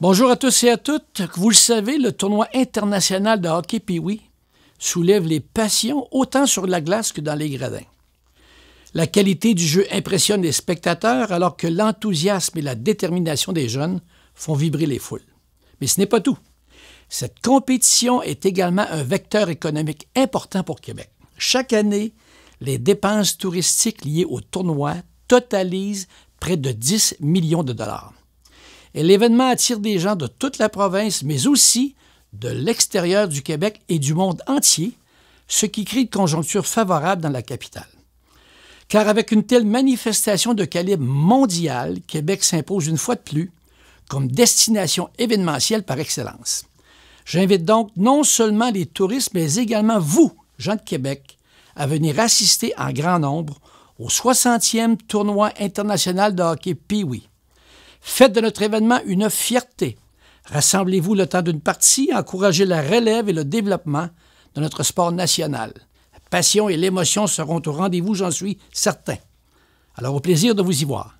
Bonjour à tous et à toutes. Vous le savez, le tournoi international de hockey Pee-Wee soulève les passions autant sur la glace que dans les gradins. La qualité du jeu impressionne les spectateurs alors que l'enthousiasme et la détermination des jeunes font vibrer les foules. Mais ce n'est pas tout. Cette compétition est également un vecteur économique important pour Québec. Chaque année, les dépenses touristiques liées au tournoi totalisent près de 10 millions de dollars. Et l'événement attire des gens de toute la province, mais aussi de l'extérieur du Québec et du monde entier, ce qui crée une conjoncture favorable dans la capitale. Car avec une telle manifestation de calibre mondial, Québec s'impose une fois de plus comme destination événementielle par excellence. J'invite donc non seulement les touristes, mais également vous, gens de Québec, à venir assister en grand nombre au 60e tournoi international de hockey pee Faites de notre événement une fierté. Rassemblez-vous le temps d'une partie, encouragez la relève et le développement de notre sport national. La passion et l'émotion seront au rendez-vous, j'en suis certain. Alors au plaisir de vous y voir.